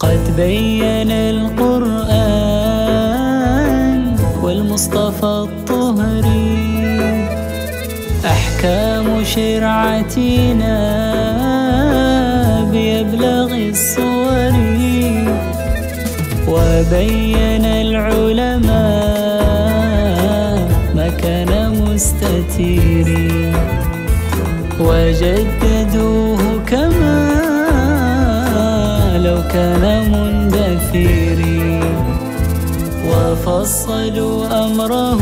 قد بين القرآن والمصطفى الطهري أحكام شرعتنا بيبلغ الصور وبين العلماء مكان مستتير وجد كلام دثير وفصلوا أمره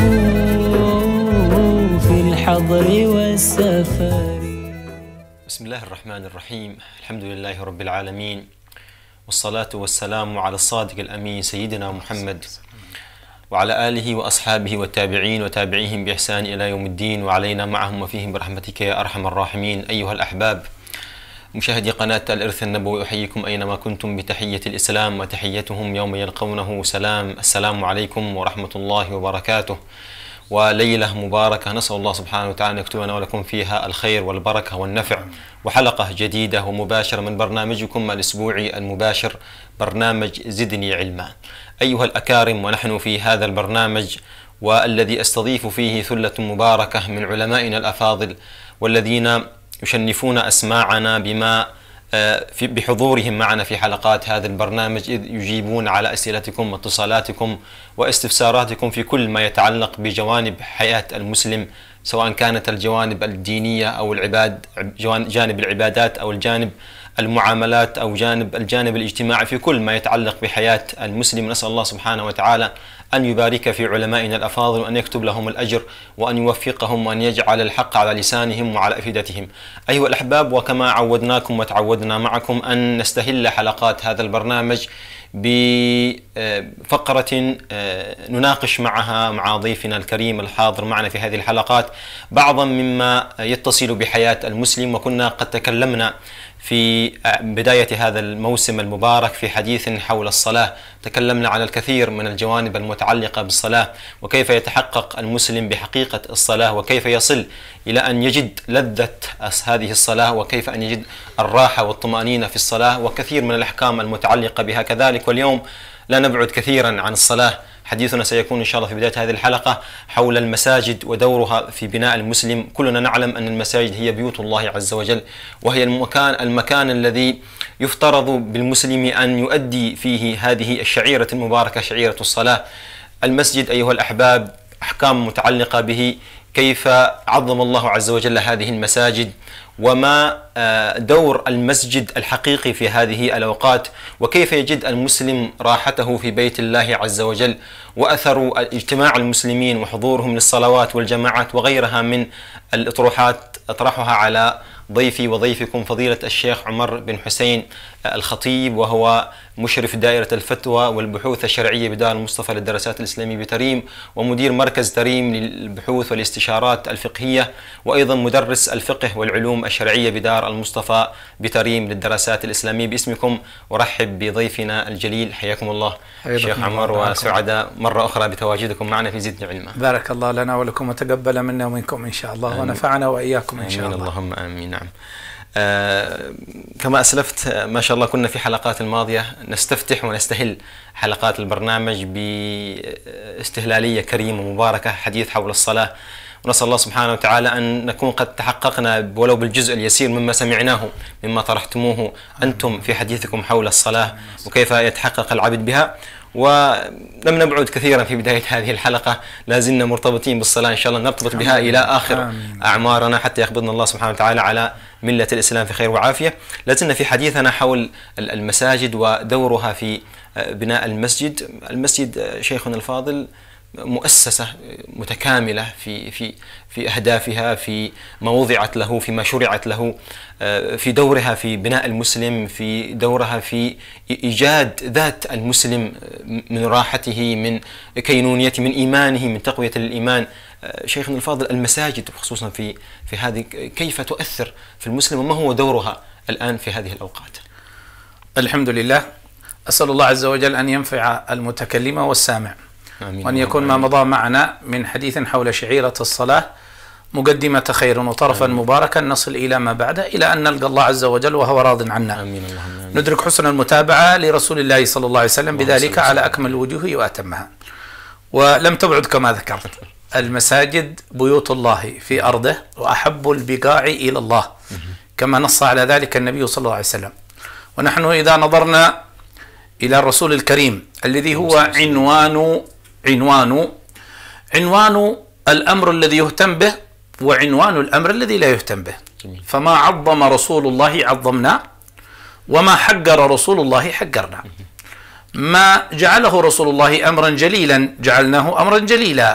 في الحضر والسفر بسم الله الرحمن الرحيم الحمد لله رب العالمين والصلاة والسلام على الصادق الأمين سيدنا محمد وعلى آله وأصحابه والتابعين وتابعيهم بإحسان إلى يوم الدين وعلينا معهم وفيهم برحمتك يا أرحم الراحمين أيها الأحباب مشاهدي قناة الإرث النبوي أحييكم أينما كنتم بتحية الإسلام وتحيتهم يوم يلقونه سلام السلام عليكم ورحمة الله وبركاته وليلة مباركة نسأل الله سبحانه وتعالى أن يكتبنا ولكم فيها الخير والبركة والنفع وحلقة جديدة ومباشرة من برنامجكم الأسبوعي المباشر برنامج زدني علما أيها الأكارم ونحن في هذا البرنامج والذي أستضيف فيه ثلة مباركة من علمائنا الأفاضل والذين يشنفون أسماعنا بما آه، في بحضورهم معنا في حلقات هذا البرنامج إذ يجيبون على أسئلتكم واتصالاتكم واستفساراتكم في كل ما يتعلق بجوانب حياة المسلم سواء كانت الجوانب الدينية أو العباد جانب العبادات أو الجانب المعاملات أو جانب الجانب الاجتماعي في كل ما يتعلق بحياة المسلم نسأل الله سبحانه وتعالى أن يبارك في علمائنا الأفاضل وأن يكتب لهم الأجر وأن يوفقهم وأن يجعل الحق على لسانهم وعلى أفئدتهم أيها الأحباب وكما عودناكم وتعودنا معكم أن نستهل حلقات هذا البرنامج بفقرة آه، آه، نناقش معها مع ضيفنا الكريم الحاضر معنا في هذه الحلقات بعضا مما يتصل بحياة المسلم وكنا قد تكلمنا في آه، بداية هذا الموسم المبارك في حديث حول الصلاة تكلمنا عن الكثير من الجوانب المتعلقة بالصلاة وكيف يتحقق المسلم بحقيقة الصلاة وكيف يصل إلى أن يجد لذة هذه الصلاة وكيف أن يجد الراحة والطمأنينة في الصلاة وكثير من الأحكام المتعلقة بها كذلك واليوم لا نبعد كثيرا عن الصلاة حديثنا سيكون إن شاء الله في بداية هذه الحلقة حول المساجد ودورها في بناء المسلم كلنا نعلم أن المساجد هي بيوت الله عز وجل وهي المكان, المكان الذي يفترض بالمسلم أن يؤدي فيه هذه الشعيرة المباركة شعيرة الصلاة المسجد أيها الأحباب أحكام متعلقة به كيف عظم الله عز وجل هذه المساجد وما آه، دور المسجد الحقيقي في هذه الاوقات وكيف يجد المسلم راحته في بيت الله عز وجل واثر اجتماع المسلمين وحضورهم للصلوات والجماعات وغيرها من الاطروحات اطرحها على ضيفي وضيفكم فضيلة الشيخ عمر بن حسين الخطيب وهو مشرف دائرة الفتوى والبحوث الشرعية بدار المصطفى للدراسات الإسلامية بتريم ومدير مركز تريم للبحوث والاستشارات الفقهية وأيضا مدرس الفقه والعلوم الشرعية بدار المصطفى بتريم للدراسات الإسلامية باسمكم ورحب بضيفنا الجليل حياكم الله شيخ عمر وسعداء مرة أخرى بتواجدكم معنا في زدن علما بارك الله لنا ولكم وتقبل منا ومنكم إن شاء الله ونفعنا وإياكم إن شاء الله اللهم آمين نعم آه كما أسلفت آه، ما شاء الله كنا في حلقات الماضية نستفتح ونستهل حلقات البرنامج باستهلالية كريمة مباركة حديث حول الصلاة ونسأل الله سبحانه وتعالى أن نكون قد تحققنا ولو بالجزء اليسير مما سمعناه مما طرحتموه أنتم في حديثكم حول الصلاة وكيف يتحقق العبد بها ولم نبعد كثيرا في بداية هذه الحلقة لا زلنا مرتبطين بالصلاة إن شاء الله نرتبط بها إلى آخر آمين. أعمارنا حتى يقبضنا الله سبحانه وتعالى على ملة الإسلام في خير وعافية لا زلنا في حديثنا حول المساجد ودورها في آه، بناء المسجد المسجد آه، شيخنا الفاضل مؤسسة متكاملة في في في أهدافها في ما وضعت له فيما شرعت له آه، في دورها في بناء المسلم في دورها في إيجاد ذات المسلم آه، من راحته من كينونيته من إيمانه من تقوية الإيمان آه، شيخنا الفاضل المساجد خصوصا في في هذه كيف تؤثر في المسلم وما هو دورها الآن في هذه الأوقات الحمد لله أسأل الله عز وجل أن ينفع المتكلم والسامع آمين وأن يكون ما مضى معنا من حديث حول شعيرة الصلاة مقدمة خير وطرفا آمين. مباركا نصل إلى ما بعده إلى أن نلقى الله عز وجل وهو راض عنا آمين اللهم آمين. ندرك حسن المتابعة لرسول الله صلى الله عليه وسلم بذلك على أكمل الوجوه وأتمها ولم تبعد كما ذكرت المساجد بيوت الله في أرضه وأحب البقاع إلى الله كما نص على ذلك النبي صلى الله عليه وسلم ونحن إذا نظرنا إلى الرسول الكريم الذي هو عنوان عنوان عنوان الأمر الذي يهتم به وعنوان الأمر الذي لا يهتم به جميل. فما عظم رسول الله عظمنا وما حقر رسول الله حقرنا ما جعله رسول الله أمرا جليلا جعلناه أمرا جليلا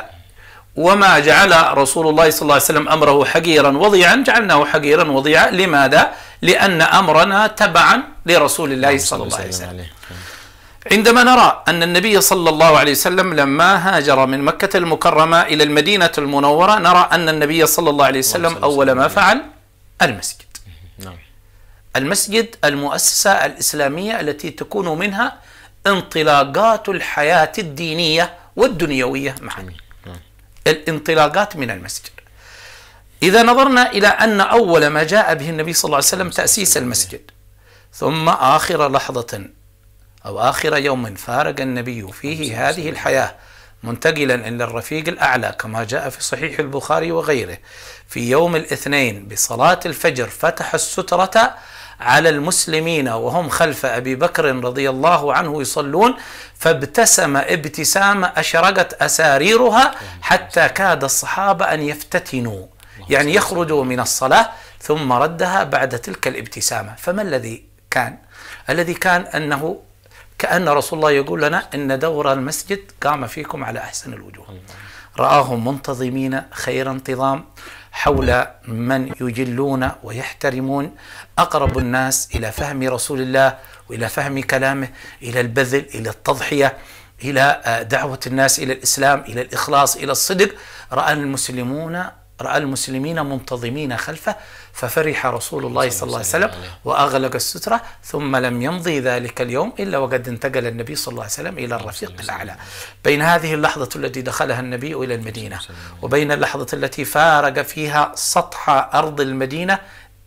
وما جعل رسول الله صلى الله عليه وسلم أمره حقيرا وضيعا جعلناه حقيرا وضيعا لماذا؟ لأن أمرنا تبعا لرسول الله نعم، صلى الله عليه وسلم عندما نرى أن النبي صلى الله عليه وسلم لما هاجر من مكة المكرمة إلى المدينة المنورة نرى أن النبي صلى الله عليه وسلم أول ما فعل المسجد نعم. المسجد المؤسسة الإسلامية التي تكون منها انطلاقات الحياة الدينية والدنيوية معا نعم. الانطلاقات من المسجد إذا نظرنا إلى أن أول ما جاء به النبي صلى الله عليه وسلم تأسيس المسجد ثم آخر لحظة أو آخر يوم فارق النبي فيه نعم، هذه الحياة منتقلا إلى الرفيق الأعلى كما جاء في صحيح البخاري وغيره في يوم الاثنين بصلاة الفجر فتح السترة على المسلمين وهم خلف أبي بكر رضي الله عنه يصلون فابتسم ابتسامة أشرقت أساريرها حتى كاد الصحابة أن يفتتنوا يعني يخرجوا من الصلاة ثم ردها بعد تلك الابتسامة فما الذي كان؟ الذي كان أنه كأن رسول الله يقول لنا إن دور المسجد قام فيكم على أحسن الوجوه رآهم منتظمين خير انتظام حول من يجلون ويحترمون أقرب الناس إلى فهم رسول الله وإلى فهم كلامه إلى البذل إلى التضحية إلى آه، دعوة الناس إلى الإسلام إلى الإخلاص إلى الصدق رأى المسلمون رأى المسلمين منتظمين خلفه ففرح رسول الله صلى الله عليه وسلم وأغلق السترة ثم لم يمضي ذلك اليوم إلا وقد انتقل النبي صلى الله عليه وسلم إلى الرفيق الأعلى بين هذه اللحظة التي دخلها النبي إلى المدينة وبين اللحظة التي فارق فيها سطح أرض المدينة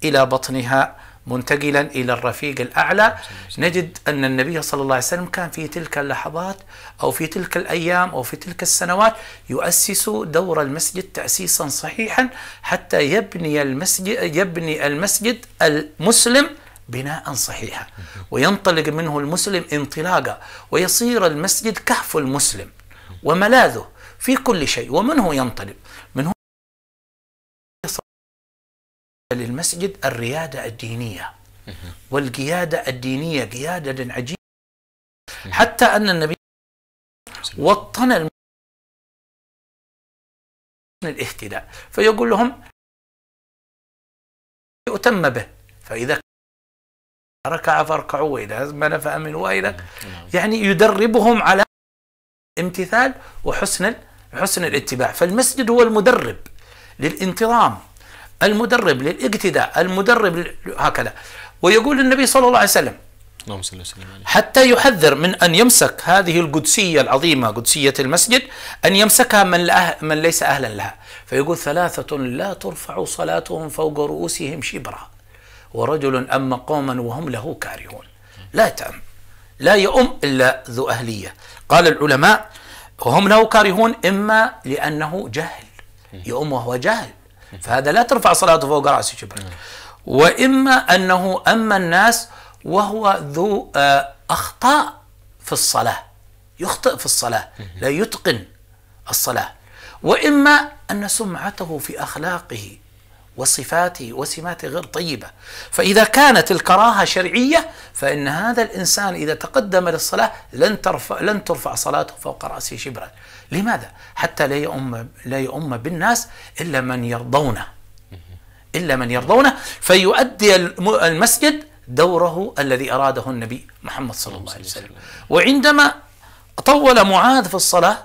إلى بطنها منتقلا إلى الرفيق الأعلى نعم، نجد أن النبي صلى الله عليه وسلم كان في تلك اللحظات أو في تلك الأيام أو في تلك السنوات يؤسس دور المسجد تأسيسا صحيحا حتى يبني المسجد, يبني المسجد المسلم بناء صحيحا وينطلق منه المسلم انطلاقا ويصير المسجد كهف المسلم وملاذه في كل شيء ومنه ينطلق للمسجد الريادة الدينية والقيادة الدينية قيادة عجيبة حتى أن النبي وطن الاهتداء فيقول لهم يؤتم به فإذا ركع فاركعوا وإذا أزمن فأمنوا وإذا نعم. يعني يدربهم على امتثال وحسن حسن الاتباع فالمسجد هو المدرب للانتظام المدرب للاقتداء المدرب هكذا ويقول النبي صلى الله عليه وسلم اللهم صل وسلم عليه حتى يحذر من ان يمسك هذه القدسيه العظيمه قدسيه المسجد ان يمسكها من من ليس اهلا لها فيقول ثلاثه لا ترفع صلاتهم فوق رؤوسهم شبرا ورجل اما قوما وهم له كارهون لا تأم لا يؤم الا ذو اهليه قال العلماء وهم له كارهون اما لانه جهل يؤم وهو جاهل فهذا لا ترفع صلاته فوق رأس جبريل نعم. وإما أنه أما الناس وهو ذو آه، أخطاء في الصلاة يخطئ في الصلاة لا يتقن الصلاة وإما أن سمعته في أخلاقه وصفاته وسماته غير طيبة فإذا كانت الكراهة شرعية فإن هذا الإنسان إذا تقدم للصلاة لن ترفع, لن ترفع صلاته فوق رأسه شبرا لماذا؟ حتى لا يؤم, لا يؤم بالناس إلا من يرضونه إلا من يرضونه فيؤدي المسجد دوره الذي أراده النبي محمد صلى الله عليه وسلم وعندما طول معاذ في الصلاة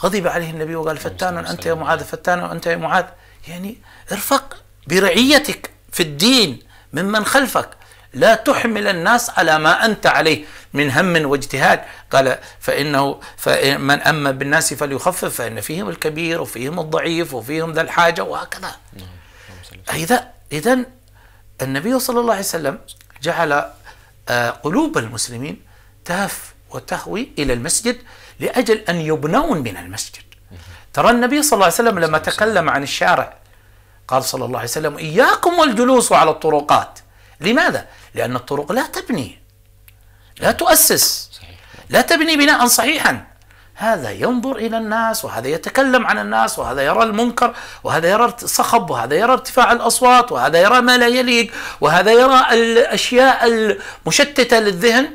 غضب عليه النبي وقال فتان أنت يا معاذ فتان أنت يا معاذ يعني ارفق برعيتك في الدين ممن خلفك لا تحمل الناس على ما أنت عليه من هم واجتهاد قال فإنه فمن أما بالناس فليخفف فإن فيهم الكبير وفيهم الضعيف وفيهم ذا الحاجة وهكذا إذا إذا النبي صلى الله عليه وسلم جعل آه، قلوب المسلمين تهف وتهوي إلى المسجد لأجل أن يبنون من المسجد ترى النبي صلى الله عليه وسلم لما تكلم عن الشارع قال صلى الله عليه وسلم إياكم والجلوس على الطرقات لماذا؟ لأن الطرق لا تبني لا تؤسس لا تبني بناء صحيحا هذا ينظر إلى الناس وهذا يتكلم عن الناس وهذا يرى المنكر وهذا يرى الصخب وهذا يرى ارتفاع الأصوات وهذا يرى ما لا يليق وهذا يرى الأشياء المشتتة للذهن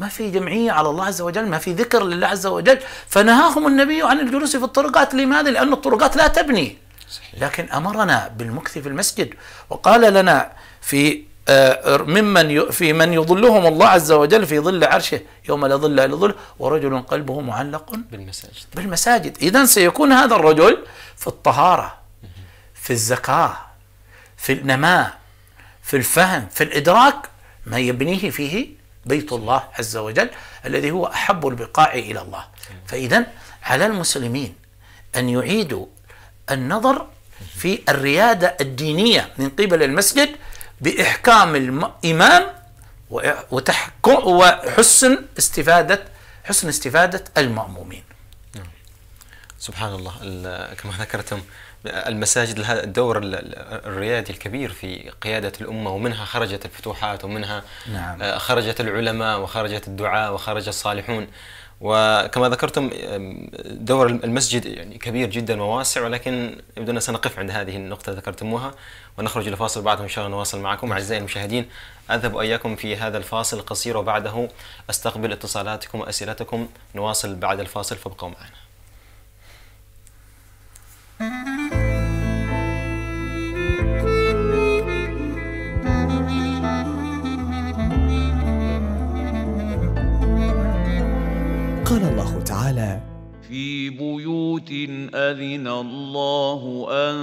ما في جمعية على الله عز وجل ما في ذكر لله عز وجل فنهاهم النبي عن الجلوس في الطرقات لماذا؟ لأن الطرقات لا تبني صحيح. لكن أمرنا بالمكث في المسجد وقال لنا في آه، ممن في من يظلهم الله عز وجل في ظل عرشه يوم لا ظل الا ظل ورجل قلبه معلق بالمساجد بالمساجد اذا سيكون هذا الرجل في الطهاره في الزكاه في النماء في الفهم في الادراك ما يبنيه فيه بيت الله عز وجل الذي هو أحب البقاع إلى الله فإذا على المسلمين أن يعيدوا النظر في الريادة الدينية من قبل المسجد بإحكام الإمام وتحكم وحسن استفادة حسن استفادة المأمومين نعم. سبحان الله كما ذكرتم المساجد لها الدور الريادي الكبير في قيادة الأمة ومنها خرجت الفتوحات ومنها نعم. آه، خرجت العلماء وخرجت الدعاء وخرج الصالحون وكما ذكرتم دور المسجد يعني كبير جدا وواسع ولكن يبدو أننا سنقف عند هذه النقطة ذكرتموها ونخرج لفاصل بعدها إن شاء الله نواصل معكم أعزائي المشاهدين أذهب إياكم في هذا الفاصل القصير وبعده أستقبل اتصالاتكم وأسئلتكم نواصل بعد الفاصل فابقوا معنا قال الله تعالى في بيوت أذن الله أن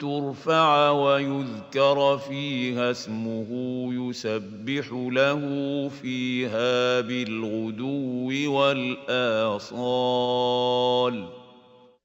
ترفع ويذكر فيها اسمه يسبح له فيها بالغدو والآصال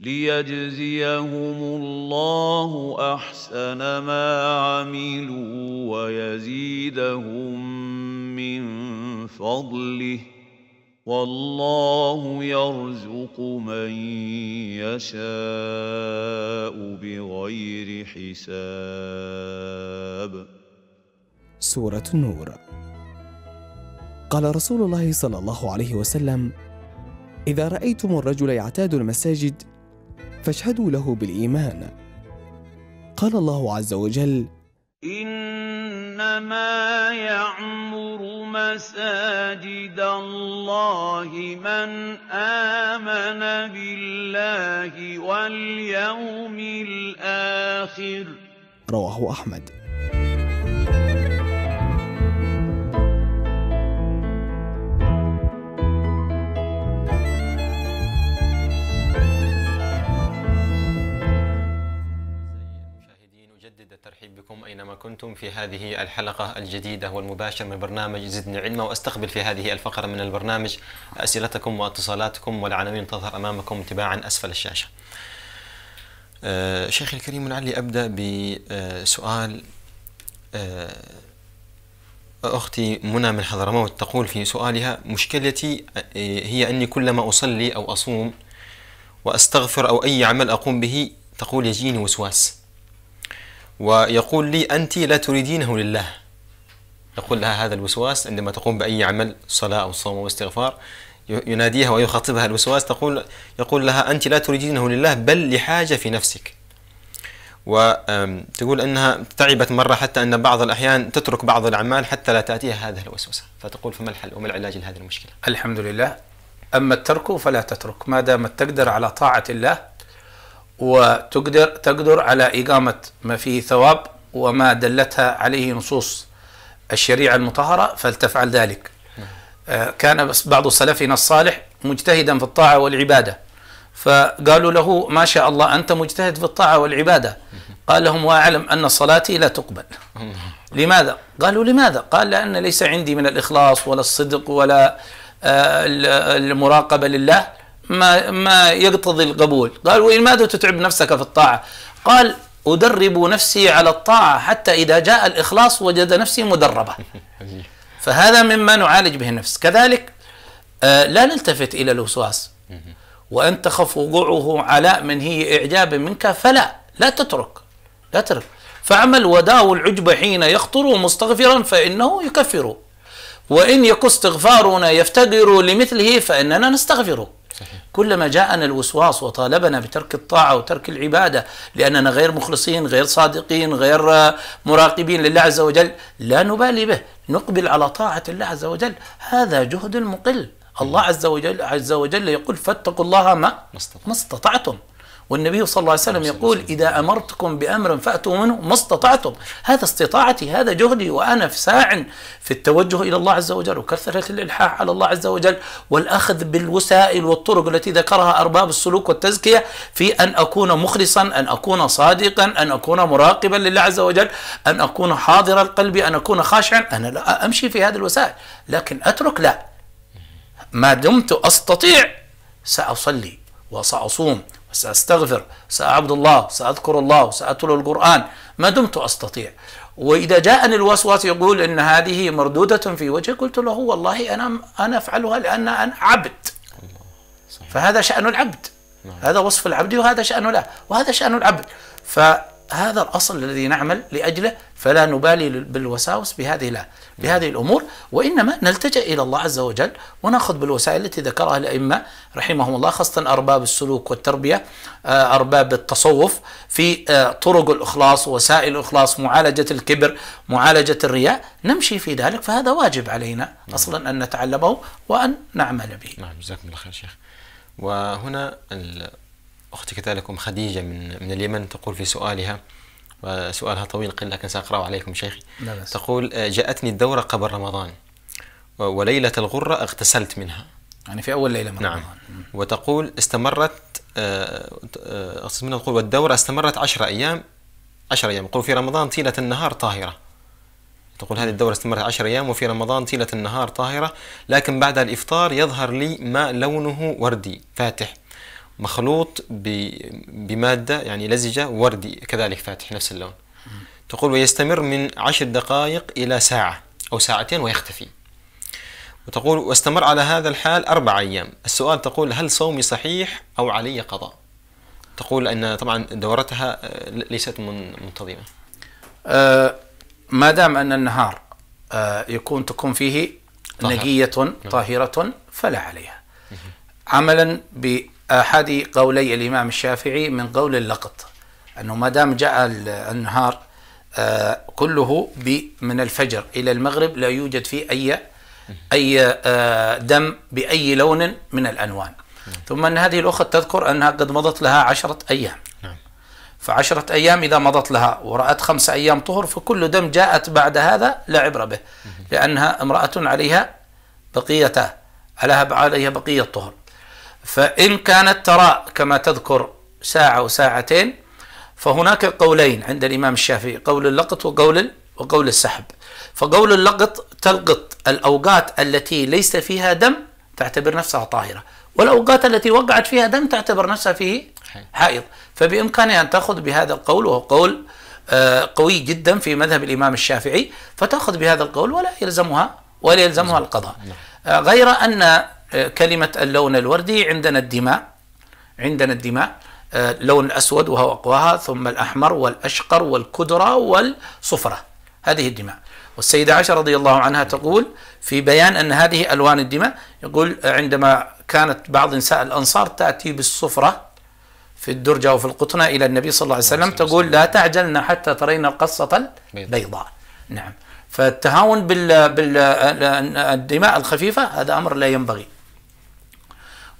ليجزيهم الله احسن ما عملوا ويزيدهم من فضله والله يرزق من يشاء بغير حساب سوره النور قال رسول الله صلى الله عليه وسلم اذا رايتم الرجل يعتاد المساجد فاشهدوا له بالإيمان قال الله عز وجل إنما يعمر مساجد الله من آمن بالله واليوم الآخر رواه أحمد بكم أينما كنتم في هذه الحلقة الجديدة والمباشر من برنامج زدني علما وأستقبل في هذه الفقرة من البرنامج أسئلتكم واتصالاتكم والعناوين تظهر أمامكم تباعا أسفل الشاشة آه، شيخ الكريم لعلي أبدأ بسؤال آه، أختي منى من حضرموت تقول في سؤالها مشكلتي آه، هي أني كلما أصلي أو أصوم وأستغفر أو أي عمل أقوم به تقول يجيني وسواس ويقول لي أنت لا تريدينه لله يقول لها هذا الوسواس عندما تقوم بأي عمل صلاة أو صوم أو استغفار يناديها ويخاطبها الوسواس تقول يقول لها أنت لا تريدينه لله بل لحاجة في نفسك وتقول أنها تعبت مرة حتى أن بعض الأحيان تترك بعض الأعمال حتى لا تأتيها هذه الوسوسة فتقول فما الحل وما العلاج لهذه المشكلة الحمد لله أما الترك فلا تترك ما دامت تقدر على طاعة الله وتقدر تقدر على إقامة ما فيه ثواب وما دلتها عليه نصوص الشريعة المطهرة فلتفعل ذلك آه، كان بعض سلفنا الصالح مجتهدا في الطاعة والعبادة فقالوا له ما شاء الله أنت مجتهد في الطاعة والعبادة قال لهم وأعلم أن صلاتي لا تقبل لماذا؟ قالوا لماذا؟ قال لأن ليس عندي من الإخلاص ولا الصدق ولا آه، المراقبة لله ما ما يقتضي القبول قال وإن تتعب نفسك في الطاعة قال أدرب نفسي على الطاعة حتى إذا جاء الإخلاص وجد نفسي مدربة فهذا مما نعالج به النفس كذلك آه، لا نلتفت إلى الوسواس وأن تخف وقوعه على من هي إعجاب منك فلا لا تترك لا تترك فعمل وداو العجب حين يخطر مستغفرا فإنه يكفر وإن يك استغفارنا يفتقر لمثله فإننا نستغفره كلما جاءنا الوسواس وطالبنا بترك الطاعة وترك العبادة لأننا غير مخلصين غير صادقين غير مراقبين لله عز وجل لا نبالي به نقبل على طاعة الله عز وجل هذا جهد مقل الله عز وجل عز وجل يقول فاتقوا الله ما ما استطعتم والنبي صلى الله عليه وسلم نعم، يقول إذا أمرتكم بأمر فأتوا منه ما استطعتم هذا استطاعتي هذا جهدي وأنا في ساع في التوجه إلى الله عز وجل وكثرة الإلحاح على الله عز وجل والأخذ بالوسائل والطرق التي ذكرها أرباب السلوك والتزكية في أن أكون مخلصا أن أكون صادقا أن أكون مراقبا لله عز وجل أن أكون حاضر القلب أن أكون خاشعا أنا لا أمشي في هذه الوسائل لكن أترك لا ما دمت أستطيع سأصلي وسأصوم سأستغفر سأعبد الله سأذكر الله سأتلو القرآن ما دمت أستطيع وإذا جاءني الوسواس يقول إن هذه مردودة في وجهي قلت له والله أنا أنا أفعلها لأن أنا عبد فهذا شأن العبد نعم. هذا وصف العبد وهذا شأن له وهذا شأن العبد ف هذا الأصل الذي نعمل لأجله فلا نبالي بالوساوس بهذه لا بهذه الأمور وإنما نلتجأ إلى الله عز وجل ونأخذ بالوسائل التي ذكرها الأئمة رحمهم الله خاصة أرباب السلوك والتربية آه، أرباب التصوف في آه، طرق الإخلاص وسائل الإخلاص معالجة الكبر معالجة الرياء نمشي في ذلك فهذا واجب علينا أصلا أن نتعلمه وأن نعمل به نعم جزاكم الله خير شيخ وهنا أختي كذلك أم خديجة من من اليمن تقول في سؤالها وسؤالها طويل قل لكن سأقرأه عليكم شيخي تقول آه، جاءتني الدورة قبل رمضان وليلة الغرة اغتسلت منها يعني في أول ليلة من نعم. رمضان وتقول استمرت آه، آه، أقصد منها تقول والدورة استمرت عشرة أيام عشرة أيام يقول في رمضان طيلة النهار طاهرة تقول هذه الدورة استمرت عشر أيام وفي رمضان طيلة النهار طاهرة لكن بعد الإفطار يظهر لي ماء لونه وردي فاتح مخلوط بمادة يعني لزجة وردي كذلك فاتح نفس اللون تقول ويستمر من عشر دقائق إلى ساعة أو ساعتين ويختفي وتقول واستمر على هذا الحال أربع أيام السؤال تقول هل صومي صحيح أو علي قضاء تقول أن طبعا دورتها آه، ليست منتظمة أه ما دام أن النهار أه يكون تكون فيه طهر. نقية نعم. طاهرة فلا عليها عملا ب أحد قولي الإمام الشافعي من قول اللقط أنه ما دام جاء النهار آه، كله من الفجر إلى المغرب لا يوجد فيه أي أي آه، دم بأي لون من الألوان نعم. ثم أن هذه الأخت تذكر أنها قد مضت لها عشرة أيام نعم. فعشرة أيام إذا مضت لها ورأت خمسة أيام طهر فكل دم جاءت بعد هذا لا عبرة به لأنها امرأة عليها بقيته عليها بقية طهر فإن كانت تراء كما تذكر ساعة وساعتين فهناك قولين عند الإمام الشافعي قول اللقط وقول وقول السحب فقول اللقط تلقط الأوقات التي ليس فيها دم تعتبر نفسها طاهرة والأوقات التي وقعت فيها دم تعتبر نفسها فيه حائض فبإمكانها أن تأخذ بهذا القول وهو قول آه، قوي جدا في مذهب الإمام الشافعي فتأخذ بهذا القول ولا يلزمها ولا يلزمها نعم. القضاء نعم. آه، غير أن آه، كلمة اللون الوردي عندنا الدماء عندنا الدماء اللون آه، الأسود وهو أقواها ثم الأحمر والأشقر والكدرة والصفرة هذه الدماء والسيدة عائشة رضي الله عنها تقول في بيان أن هذه ألوان الدماء يقول عندما كانت بعض نساء الأنصار تأتي بالصفرة في الدرجة وفي القطنة إلى النبي صلى الله عليه وسلم تقول لا تعجلن حتى ترين القصة البيضاء نعم فالتهاون بالدماء الخفيفة هذا أمر لا ينبغي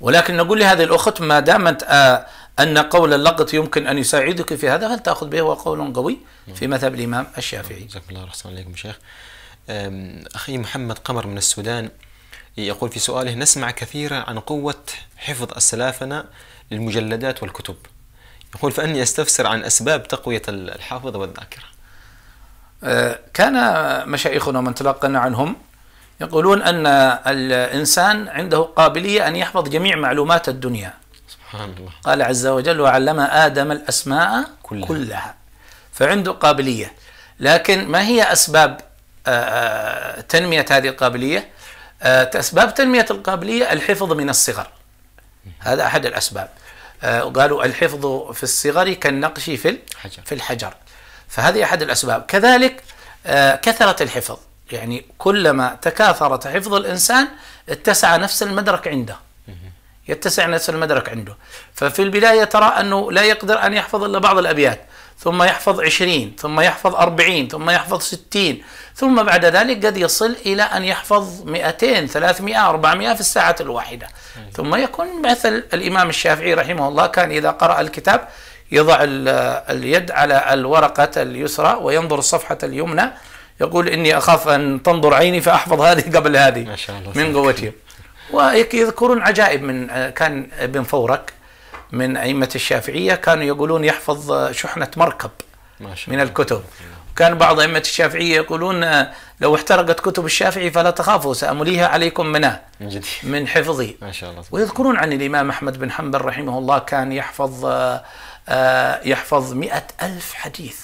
ولكن نقول لهذه الأخت ما دامت آه، أن قول اللقط يمكن أن يساعدك في هذا فلتأخذ به هو قول قوي في مذهب الإمام الشافعي جزاك الله أحسن عليكم شيخ أخي محمد قمر من السودان يقول في سؤاله نسمع كثيرا عن قوة حفظ السلافنا للمجلدات والكتب يقول فأني أستفسر عن أسباب تقوية الحافظ والذاكرة آه، كان مشايخنا من تلقنا عنهم يقولون أن الإنسان عنده قابلية أن يحفظ جميع معلومات الدنيا سبحان الله قال عز وجل وعلم آدم الأسماء كلها, كلها. فعنده قابلية لكن ما هي أسباب آه، آه، تنمية هذه القابلية آه، أسباب تنمية القابلية الحفظ من الصغر هذا أحد الأسباب قالوا الحفظ في الصغر كالنقش في الحجر. في الحجر فهذه أحد الأسباب كذلك كثرة الحفظ يعني كلما تكاثرت حفظ الإنسان اتسع نفس المدرك عنده يتسع نفس المدرك عنده ففي البداية ترى أنه لا يقدر أن يحفظ إلا بعض الأبيات ثم يحفظ عشرين ثم يحفظ أربعين ثم يحفظ ستين ثم بعد ذلك قد يصل إلى أن يحفظ مئتين ثلاثمائة أربعمائة في الساعة الواحدة ثم يكون مثل الإمام الشافعي رحمه الله كان إذا قرأ الكتاب يضع اليد على الورقة اليسرى وينظر الصفحة اليمنى يقول إني أخاف أن تنظر عيني فأحفظ هذه قبل هذه ما شاء الله من قوتهم ويذكرون عجائب من آه، كان ابن فورك من أئمة الشافعية كانوا يقولون يحفظ شحنة مركب ما شاء من الكتب كان بعض أئمة الشافعية يقولون آه، لو احترقت كتب الشافعي فلا تخافوا سأمليها عليكم منه من آه، من حفظي ما شاء الله ويذكرون عن الإمام أحمد بن حنبل رحمه الله كان يحفظ يحفظ مئة ألف حديث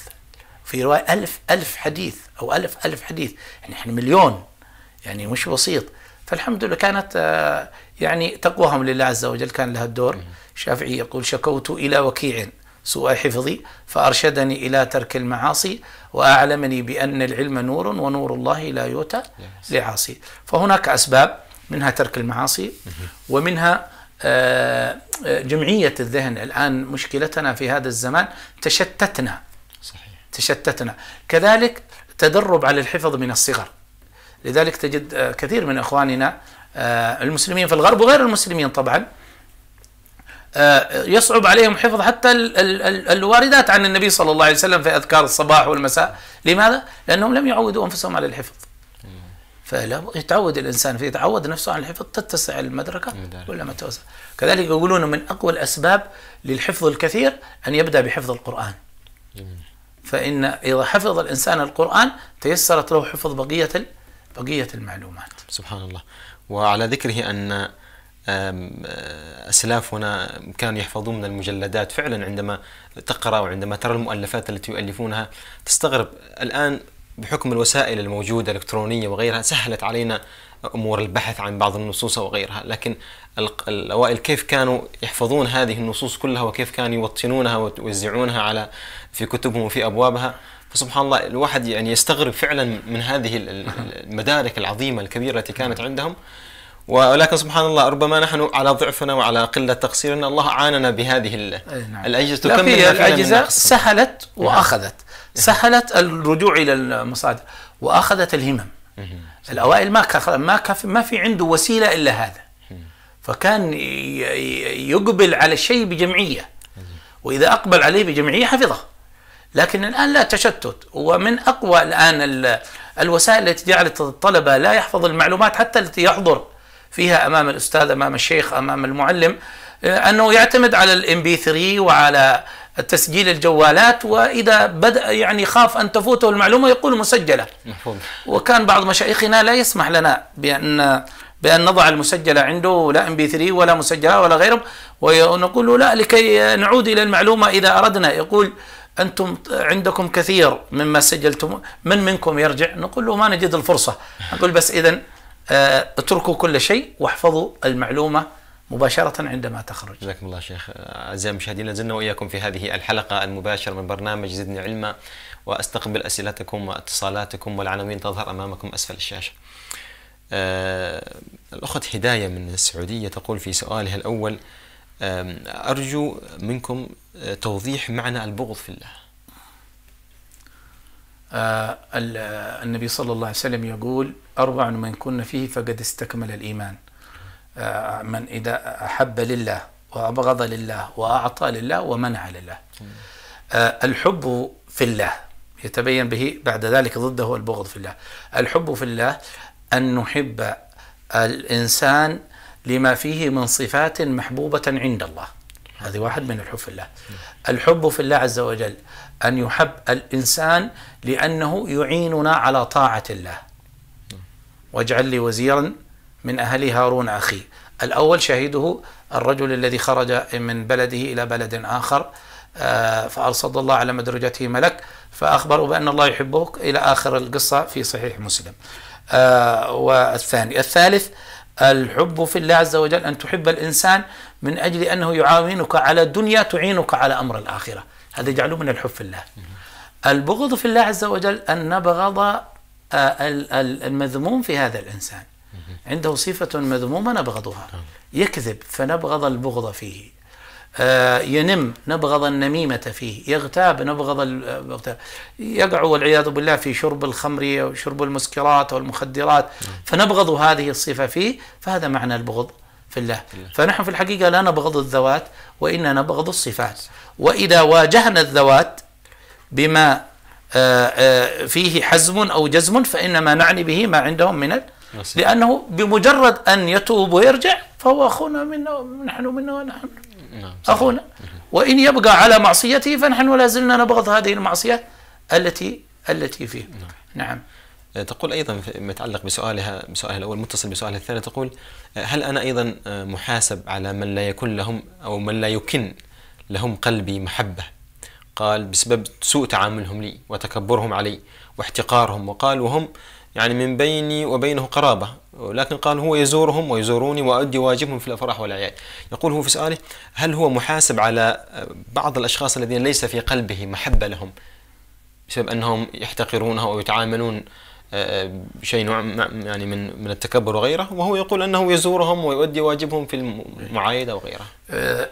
في رواية ألف ألف حديث أو ألف ألف حديث يعني إحنا مليون يعني مش بسيط فالحمد لله كانت آه، يعني تقواهم لله عز وجل كان لها الدور الشافعي يقول شكوت إلى وكيع سوء حفظي فأرشدني إلى ترك المعاصي وأعلمني بأن العلم نور ونور الله لا يؤتى لعاصي فهناك أسباب منها ترك المعاصي ومنها آه، آه، جمعية الذهن الآن مشكلتنا في هذا الزمان تشتتنا تشتتنا كذلك تدرب على الحفظ من الصغر لذلك تجد آه، كثير من اخواننا آه، المسلمين في الغرب وغير المسلمين طبعا آه، يصعب عليهم حفظ حتى الواردات عن النبي صلى الله عليه وسلم في اذكار الصباح والمساء لماذا لانهم لم يعودوا انفسهم على الحفظ فلا يتعود الانسان يتعود نفسه على الحفظ تتسع المدركه كلما توسع كذلك يقولون من اقوى الاسباب للحفظ الكثير ان يبدا بحفظ القران فإن إذا حفظ الإنسان القرآن تيسرت له حفظ بقية بقية المعلومات سبحان الله وعلى ذكره أن آه، أسلافنا كانوا يحفظون من المجلدات فعلا عندما تقرأ وعندما ترى المؤلفات التي يؤلفونها تستغرب الآن بحكم الوسائل الموجودة الإلكترونية وغيرها سهلت علينا امور البحث عن بعض النصوص وغيرها لكن الاوائل كيف كانوا يحفظون هذه النصوص كلها وكيف كانوا يوطنونها ويوزعونها على في كتبهم وفي ابوابها فسبحان الله الواحد يعني يستغرب فعلا من هذه المدارك العظيمه الكبيره التي كانت عندهم ولكن سبحان الله ربما نحن على ضعفنا وعلى قلة تقصيرنا الله عاننا بهذه نعم. الأجهزة تكمل الأجهزة سهلت وأخذت نعم. سهلت الرجوع إلى المصادر وأخذت الهمم الاوائل ما كان ما كان ما في عنده وسيله الا هذا فكان يقبل على الشيء بجمعيه واذا اقبل عليه بجمعيه حفظه لكن الان لا تشتت ومن اقوى الان الوسائل التي جعلت الطلبه لا يحفظ المعلومات حتى التي يحضر فيها امام الاستاذ امام الشيخ امام المعلم آه، انه يعتمد على الام بي 3 وعلى التسجيل الجوالات واذا بدا يعني خاف ان تفوته المعلومه يقول مسجله وكان بعض مشايخنا لا يسمح لنا بان بان نضع المسجله عنده لا ام بي 3 ولا مسجله ولا غيره ونقول لا لكي نعود الى المعلومه اذا اردنا يقول انتم عندكم كثير مما سجلتم من منكم يرجع نقول له ما نجد الفرصه نقول بس اذا آه، اتركوا كل شيء واحفظوا المعلومه مباشرة عندما تخرج جزاكم الله شيخ أعزائي المشاهدين لازلنا وإياكم في هذه الحلقة المباشرة من برنامج زدني علما وأستقبل أسئلتكم واتصالاتكم والعناوين تظهر أمامكم أسفل الشاشة أه الأخت هداية من السعودية تقول في سؤالها الأول آه، أرجو منكم آه، توضيح معنى البغض في الله آه النبي صلى الله عليه وسلم يقول أربع من كن فيه فقد استكمل الإيمان آه، من إذا أحب لله وأبغض لله وأعطى لله ومنع لله آه، الحب في الله يتبين به بعد ذلك ضده البغض في الله الحب في الله أن نحب الإنسان لما فيه من صفات محبوبة عند الله هذه واحد من الحب في الله الحب في الله عز وجل أن يحب الإنسان لأنه يعيننا على طاعة الله واجعل لي وزيرا من أهل هارون أخي الأول شهيده الرجل الذي خرج من بلده إلى بلد آخر آه، فأرصد الله على مدرجته ملك فأخبروا بأن الله يحبك إلى آخر القصة في صحيح مسلم آه، والثاني الثالث الحب في الله عز وجل أن تحب الإنسان من أجل أنه يعاونك على الدنيا تعينك على أمر الآخرة هذا يجعله من الحب في الله البغض في الله عز وجل أن نبغض آه، المذموم في هذا الإنسان عنده صفة مذمومة نبغضها نعم. يكذب فنبغض البغض فيه آه، ينم نبغض النميمة فيه يغتاب نبغض آه، يقع والعياذ بالله في شرب الخمر أو شرب المسكرات والمخدرات نعم. فنبغض هذه الصفة فيه فهذا معنى البغض في الله فنحن في الحقيقة لا نبغض الذوات وإن نبغض الصفات وإذا واجهنا الذوات بما آه، فيه حزم أو جزم فإنما نعني به ما عندهم من لأنه بمجرد أن يتوب ويرجع فهو أخونا منا نحن منا ونحن نعم، أخونا وإن يبقى على معصيته فنحن لا زلنا نبغض هذه المعصية التي التي فيه نعم, نعم. آه، تقول ايضا يتعلق بسؤالها بسؤالها الاول متصل بسؤالها الثاني تقول آه، هل انا ايضا آه، محاسب على من لا يكن لهم او من لا يكن لهم قلبي محبه قال بسبب سوء تعاملهم لي وتكبرهم علي واحتقارهم وقال وهم يعني من بيني وبينه قرابة لكن قال هو يزورهم ويزوروني وأؤدي واجبهم في الأفراح والأعياد يقول هو في سؤاله هل هو محاسب على بعض الأشخاص الذين ليس في قلبه محبة لهم بسبب أنهم يحتقرونه أو يتعاملون آه، شيء نوع يعني من من التكبر وغيره وهو يقول انه يزورهم ويؤدي واجبهم في المعايده وغيره. آه،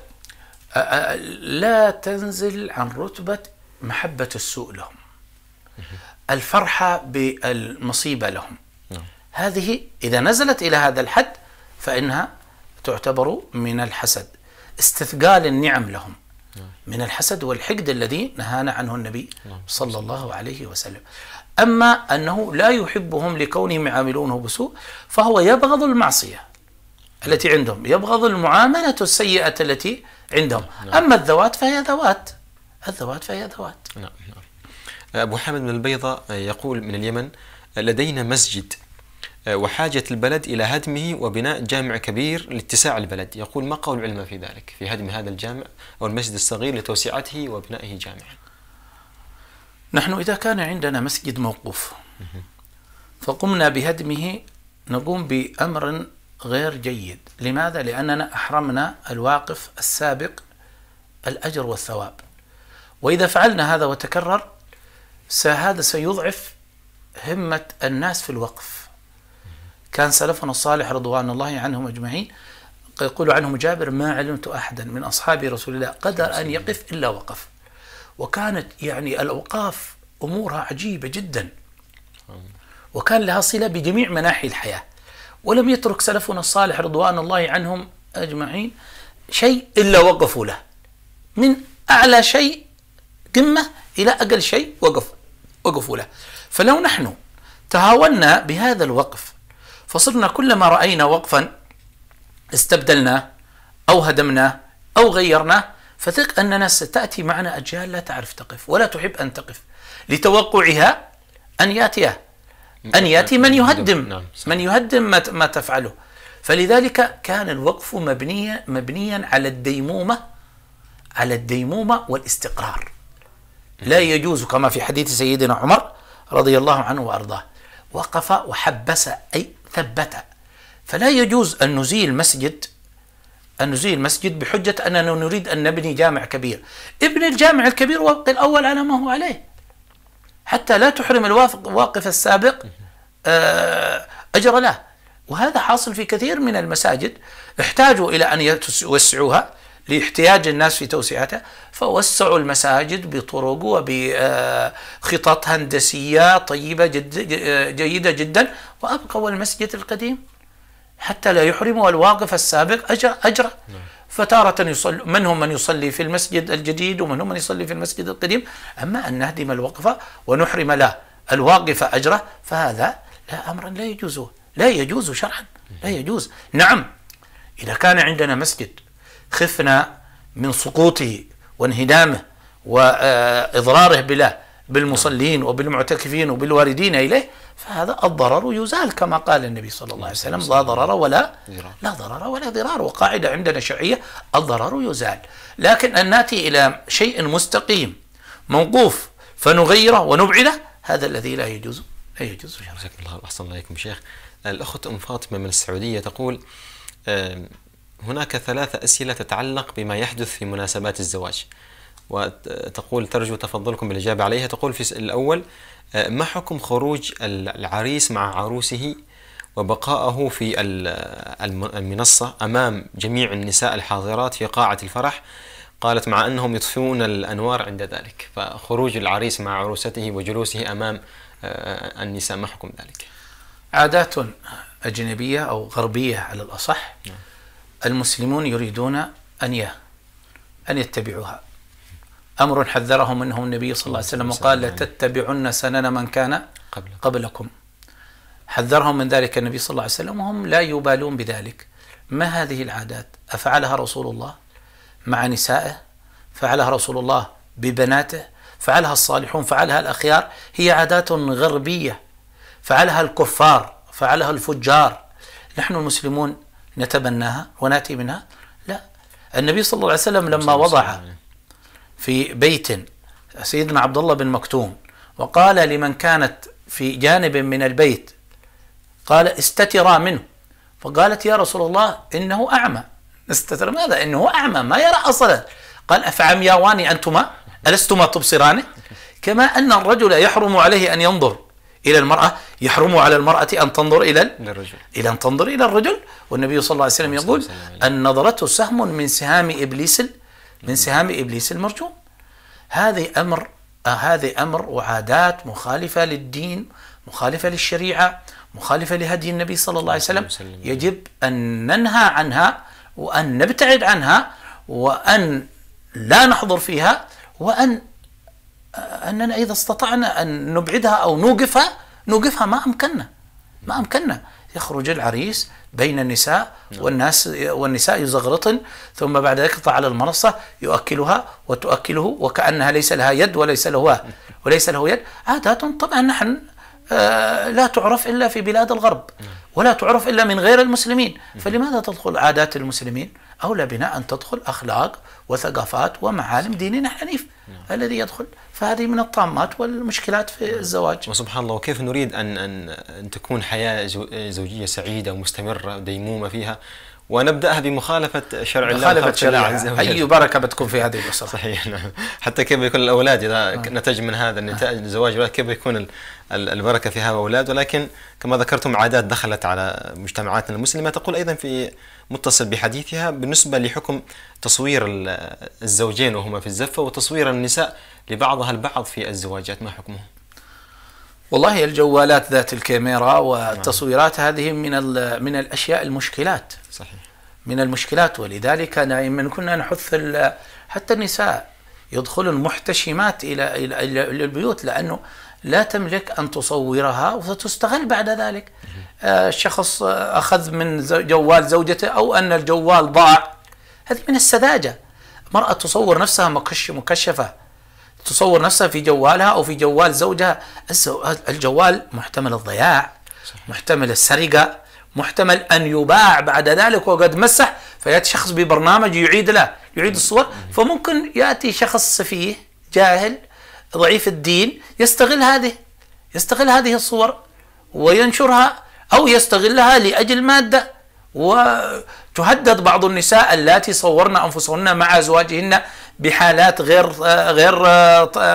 آه، لا تنزل عن رتبه محبه السوء لهم. الفرحة بالمصيبة لهم نعم. هذه إذا نزلت إلى هذا الحد فإنها تعتبر من الحسد استثقال النعم لهم نعم. من الحسد والحقد الذي نهانا عنه النبي نعم. صلى الله عليه وسلم أما أنه لا يحبهم لكونهم يعاملونه بسوء فهو يبغض المعصية التي عندهم يبغض المعاملة السيئة التي عندهم أما الذوات فهي ذوات الذوات فهي ذوات أبو حامد من البيضة يقول من اليمن لدينا مسجد آه، وحاجة البلد إلى هدمه وبناء جامع كبير لاتساع البلد يقول ما قول العلماء في ذلك في هدم هذا الجامع أو المسجد الصغير لتوسعته وبنائه جامعا نحن إذا كان عندنا مسجد موقوف فقمنا بهدمه نقوم بأمر غير جيد لماذا؟ لأننا أحرمنا الواقف السابق الأجر والثواب وإذا فعلنا هذا وتكرر هذا سيضعف همة الناس في الوقف كان سلفنا الصالح رضوان الله عنهم أجمعين يقول عنهم جابر ما علمت أحدا من أصحاب رسول الله قدر أن يقف إلا وقف وكانت يعني الأوقاف أمورها عجيبة جدا وكان لها صلة بجميع مناحي الحياة ولم يترك سلفنا الصالح رضوان الله عنهم أجمعين شيء إلا وقفوا له من أعلى شيء قمة إلى أقل شيء وقف وقفوا له فلو نحن تهاونا بهذا الوقف فصرنا كلما رأينا وقفا استبدلناه أو هدمناه أو غيرناه فثق أننا ستأتي معنا أجيال لا تعرف تقف ولا تحب أن تقف لتوقعها أن ياتي أن يأتي من يهدم نعم، نعم، من يهدم ما تفعله فلذلك كان الوقف مبنيا مبنيا على الديمومة على الديمومة والاستقرار لا يجوز كما في حديث سيدنا عمر رضي الله عنه وارضاه وقف وحبس اي ثبت فلا يجوز ان نزيل مسجد أن نزيل مسجد بحجة أننا نريد أن نبني جامع كبير ابن الجامع الكبير وابق الأول على ما هو عليه حتى لا تحرم الواقف السابق آه، أجر له وهذا حاصل في كثير من المساجد احتاجوا إلى أن يوسعوها لاحتياج الناس في توسعتها فوسعوا المساجد بطرق وبخطط هندسية طيبة جد جيدة جدا وأبقوا المسجد القديم حتى لا يحرموا الواقف السابق أجر أجره فتارة يصل من هم من يصلي في المسجد الجديد ومن هم من يصلي في المسجد القديم أما أن نهدم الوقفة ونحرم له الواقف أجره فهذا لا أمرا لا يجوز لا يجوز شرعا لا يجوز نعم إذا كان عندنا مسجد خفنا من سقوطه وانهدامه وإضراره بله بالمصلين وبالمعتكفين وبالواردين إليه فهذا الضرر يزال كما قال النبي صلى الله عليه وسلم لا ضرر ولا لا ضرر ولا ضرار وقاعدة عندنا شرعية الضرر يزال لكن أن نأتي إلى شيء مستقيم موقوف فنغيره ونبعده هذا الذي لا يجوز لا يجوز جزاك الله أحسن الله إليكم شيخ الأخت أم فاطمة من السعودية تقول هناك ثلاثة أسئلة تتعلق بما يحدث في مناسبات الزواج وتقول ترجو تفضلكم بالإجابة عليها تقول في الأول ما حكم خروج العريس مع عروسه وبقائه في المنصة أمام جميع النساء الحاضرات في قاعة الفرح قالت مع أنهم يطفئون الأنوار عند ذلك فخروج العريس مع عروسته وجلوسه أمام آه، النساء ما حكم ذلك؟ عادات أجنبية أو غربية على الأصح نعم. المسلمون يريدون أن أن يتبعوها أمر حذرهم منه النبي صلى الله عليه وسلم وقال لتتبعن سنن من كان قبلكم حذرهم من ذلك النبي صلى الله عليه وسلم وهم لا يبالون بذلك ما هذه العادات أفعلها رسول الله مع نسائه فعلها رسول الله ببناته فعلها الصالحون فعلها الأخيار هي عادات غربية فعلها الكفار فعلها الفجار نحن المسلمون نتبناها وناتي منها لا النبي صلى الله عليه وسلم لما وضع في بيت سيدنا عبد الله بن مكتوم وقال لمن كانت في جانب من البيت قال استترا منه فقالت يا رسول الله انه اعمى استتر ماذا انه اعمى ما يرى اصلا قال افعمياوان انتما الستما تبصرانه كما ان الرجل يحرم عليه ان ينظر إلى المرأة يحرم على المرأة أن تنظر إلى الرجل إلى أن تنظر إلى الرجل والنبي صلى الله عليه وسلم يقول النظرة سهم من سهام إبليس من سهام إبليس المرجوم هذه أمر هذا أمر وعادات مخالفة للدين مخالفة للشريعة مخالفة لهدي النبي صلى الله عليه وسلم يجب أن ننهى عنها وأن نبتعد عنها وأن لا نحضر فيها وأن أننا إذا استطعنا أن نبعدها أو نوقفها نوقفها ما أمكننا ما أمكننا يخرج العريس بين النساء نعم. والناس والنساء يزغرطن ثم بعد ذلك يقطع على المنصة يؤكلها وتؤكله وكأنها ليس لها يد وليس له وليس له يد عادات طبعا نحن آه، لا تعرف إلا في بلاد الغرب نعم. ولا تعرف إلا من غير المسلمين نعم. فلماذا تدخل عادات المسلمين أولى بنا أن تدخل أخلاق وثقافات ومعالم ديننا الحنيف نعم. الذي يدخل فهذه من الطامات والمشكلات في نعم. الزواج وسبحان الله وكيف نريد أن, أن, أن تكون حياة زوجية سعيدة ومستمرة وديمومة فيها ونبداها بمخالفه شرع الله مخالفه شرع الله اي بركه بتكون في هذه الاسره صحيح نعم حتى كيف يكون الاولاد اذا نعم. نتج من هذا النتاج الزواج كيف يكون البركة في هذا الاولاد ولكن كما ذكرتم عادات دخلت على مجتمعاتنا المسلمة تقول أيضا في متصل بحديثها بالنسبة لحكم تصوير الزوجين وهما في الزفة وتصوير النساء لبعضها البعض في الزواجات ما حكمه؟ والله الجوالات ذات الكاميرا نعم. والتصويرات هذه من من الاشياء المشكلات صحيح من المشكلات ولذلك دائما كنا نحث حتى النساء يدخلن محتشمات الى الى البيوت لانه لا تملك أن تصورها وستستغل بعد ذلك الشخص آه، أخذ من جوال زوجته أو أن الجوال ضاع هذه من السذاجة مرأة تصور نفسها مكشفة تصور نفسها في جوالها أو في جوال زوجها الجوال محتمل الضياع محتمل السرقة محتمل أن يباع بعد ذلك وقد مسح فيأتي شخص ببرنامج يعيد له يعيد الصور فممكن يأتي شخص سفيه جاهل ضعيف الدين يستغل هذه يستغل هذه الصور وينشرها أو يستغلها لأجل مادة وتهدد بعض النساء اللاتي صورن أنفسهن مع أزواجهن بحالات غير غير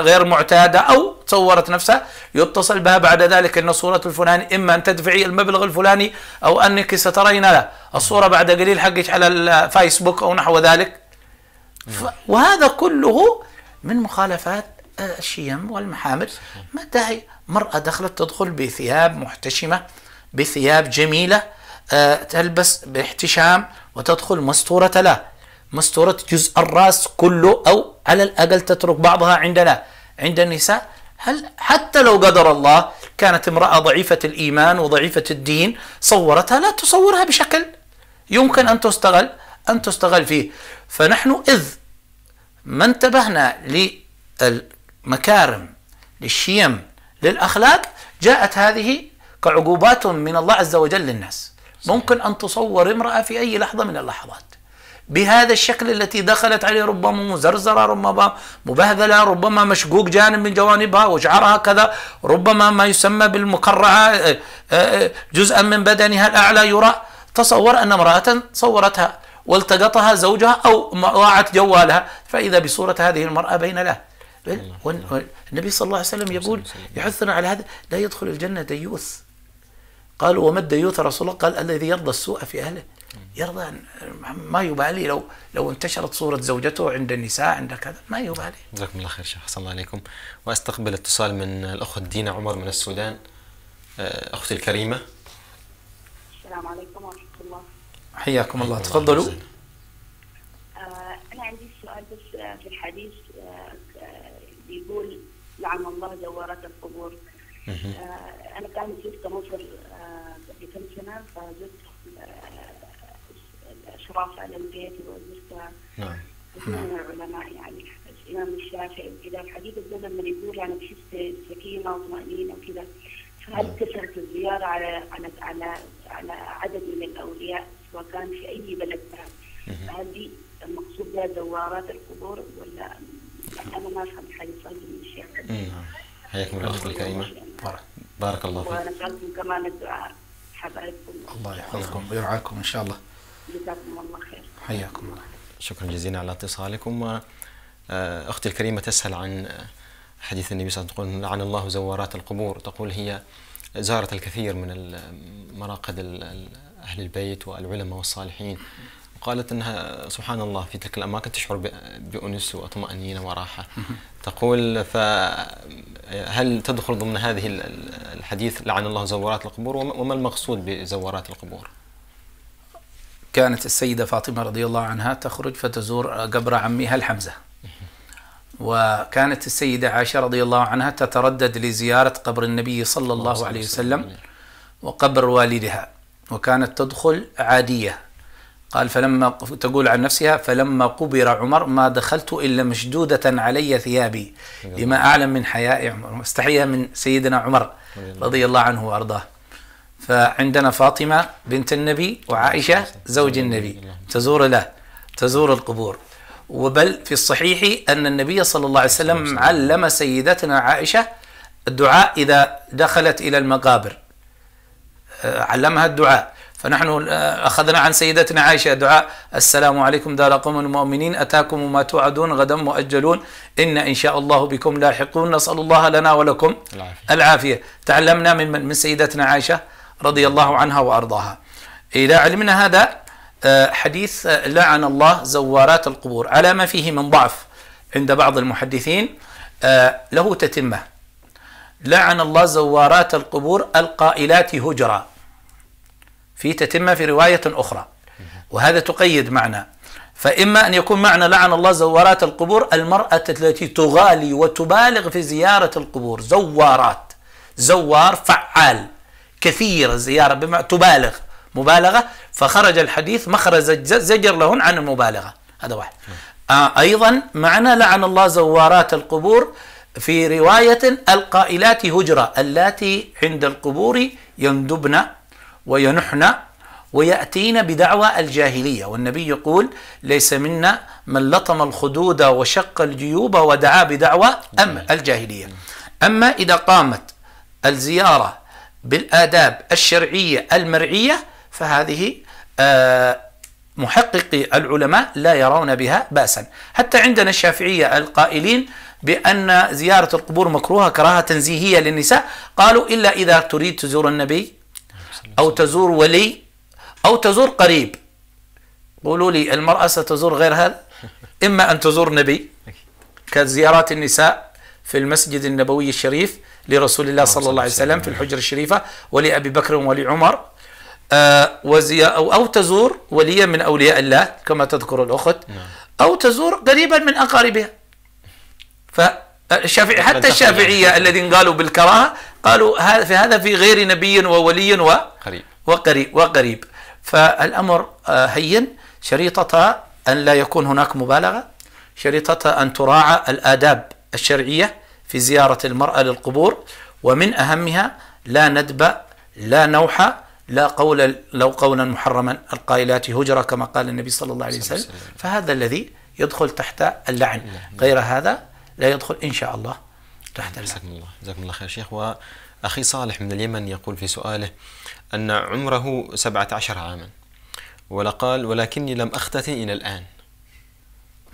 غير معتاده او صورت نفسها يتصل بها بعد ذلك ان صوره الفلاني اما ان تدفعي المبلغ الفلاني او انك سترين له الصوره بعد قليل حقك على الفيسبوك او نحو ذلك وهذا كله من مخالفات الشيم والمحامر ما داعي مرأة دخلت تدخل بثياب محتشمة بثياب جميلة آه، تلبس باحتشام وتدخل مستورة لا مستورة جزء الرأس كله أو على الأقل تترك بعضها عندنا عند النساء هل حتى لو قدر الله كانت امرأة ضعيفة الإيمان وضعيفة الدين صورتها لا تصورها بشكل يمكن أن تستغل أن تستغل فيه فنحن إذ ما انتبهنا لل مكارم للشيم للأخلاق جاءت هذه كعقوبات من الله عز وجل للناس ممكن أن تصور امرأة في أي لحظة من اللحظات بهذا الشكل التي دخلت عليه ربما مزرزرة ربما مبهذلة ربما مشقوق جانب من جوانبها وشعرها كذا ربما ما يسمى بالمقرعة آه، آه، آه، جزءا من بدنها الأعلى يرى تصور أن امرأة صورتها والتقطها زوجها أو ضاعت جوالها فإذا بصورة هذه المرأة بين له إيه؟ النبي صلى الله عليه وسلم يقول يحثنا على هذا لا يدخل الجنة ديوث قالوا وما الديوث رسول الله قال الذي يرضى السوء في أهله يرضى ما يبالي لو لو انتشرت صورة زوجته عند النساء عند كذا ما يبالي جزاكم الله خير شيخ حسن الله عليكم وأستقبل اتصال من الأخت دينا عمر من السودان آه، أختي الكريمة السلام عليكم ورحمة الله حياكم الله تفضلوا لعن الله دوارات القبور آه، انا كان زرت مصر قبل آه، كم سنه فزرت الاشراف آه، على البيت وزرت نعم. نعم العلماء يعني الامام الشافعي وكذا الحقيقه لما يقول يعني تحس سكينه وطمانينه وكذا فهل نعم. كثرت الزيارة على على على على عدد من الأولياء سواء كان في أي بلد كان دي المقصود بها دوارات القبور ولا انا ما افهم حياكم الله اختي الكريمه بارك الله فيك ونسالكم كمان الدعاء حبايبكم الله يحفظكم نعم. ويرعاكم ان شاء الله جزاكم الله خير حياكم الله شكرا جزيلا على اتصالكم آه، اختي الكريمه تسال عن حديث النبي صلى الله عليه وسلم تقول لعن الله زوارات القبور تقول هي زارت الكثير من مراقد أهل البيت والعلماء والصالحين قالت أنها سبحان الله في تلك الأماكن تشعر بأنس وطمأنينة وراحة تقول فهل تدخل ضمن هذه الحديث لعن الله زوارات القبور وما المقصود بزوارات القبور كانت السيدة فاطمة رضي الله عنها تخرج فتزور قبر عمها الحمزة وكانت السيدة عائشة رضي الله عنها تتردد لزيارة قبر النبي صلى الله عليه وسلم وقبر والدها وكانت تدخل عادية قال فلما تقول عن نفسها فلما قبر عمر ما دخلت الا مشدوده علي ثيابي لما اعلم من حياء عمر استحيا من سيدنا عمر رضي الله عنه وارضاه فعندنا فاطمه بنت النبي وعائشه زوج النبي تزور له تزور القبور وبل في الصحيح ان النبي صلى الله عليه وسلم علم سيدتنا عائشه الدعاء اذا دخلت الى المقابر أه، علمها الدعاء فنحن آه، أخذنا عن سيدتنا عائشة دعاء السلام عليكم دار قوم المؤمنين أتاكم ما توعدون غدا مؤجلون إن إن شاء الله بكم لاحقون نسأل الله لنا ولكم العافية, العافية. تعلمنا من, من سيدتنا عائشة رضي الله عنها وأرضاها إذا علمنا هذا آه، حديث آه، لعن الله زوارات القبور على ما فيه من ضعف عند بعض المحدثين له تتمه لعن الله زوارات القبور القائلات هجرا في تتمة في رواية أخرى وهذا تقيد معنى فإما أن يكون معنى لعن الله زوارات القبور المرأة التي تغالي وتبالغ في زيارة القبور زوارات زوار فعال كثير الزيارة بما تبالغ مبالغة فخرج الحديث مخرج زجر لهن عن المبالغة هذا واحد آه أيضا معنى لعن الله زوارات القبور في رواية القائلات هجرة اللاتي عند القبور يندبن وينحن ويأتين بدعوى الجاهلية والنبي يقول ليس منا من لطم الخدود وشق الجيوب ودعا بدعوى أم الجاهلية أما إذا قامت الزيارة بالآداب الشرعية المرعية فهذه آه، محققي العلماء لا يرون بها بأسا حتى عندنا الشافعية القائلين بأن زيارة القبور مكروهة كراهة تنزيهية للنساء قالوا إلا إذا تريد تزور النبي أو تزور ولي أو تزور قريب قولوا لي المرأة ستزور غير هذا إما أن تزور نبي كزيارات النساء في المسجد النبوي الشريف لرسول الله نعم، صلى الله عليه وسلم في الحجر الشريفة ولأبي بكر ولعمر آه، أو, أو تزور وليا من أولياء الله كما تذكر الأخت نعم. أو تزور قريبا من أقاربها فالشافعي حتى الشافعية الذين قالوا بالكراهة قالوا هذا في هذا في غير نبي وولي و... قريب. وقريب وقريب فالامر آه، هين شريطة ان لا يكون هناك مبالغه شريطة ان تراعى الاداب الشرعيه في زياره المراه للقبور ومن اهمها لا ندب لا نوح لا قول لو قولا محرما القائلات هجرة كما قال النبي صلى الله عليه وسلم فهذا الذي يدخل تحت اللعن نعم. غير هذا لا يدخل إن شاء الله تحت جزاكم الله جزاكم الله خير شيخ وأخي صالح من اليمن يقول في سؤاله أن عمره 17 عاما ولقال ولكني لم أختتن إلى الآن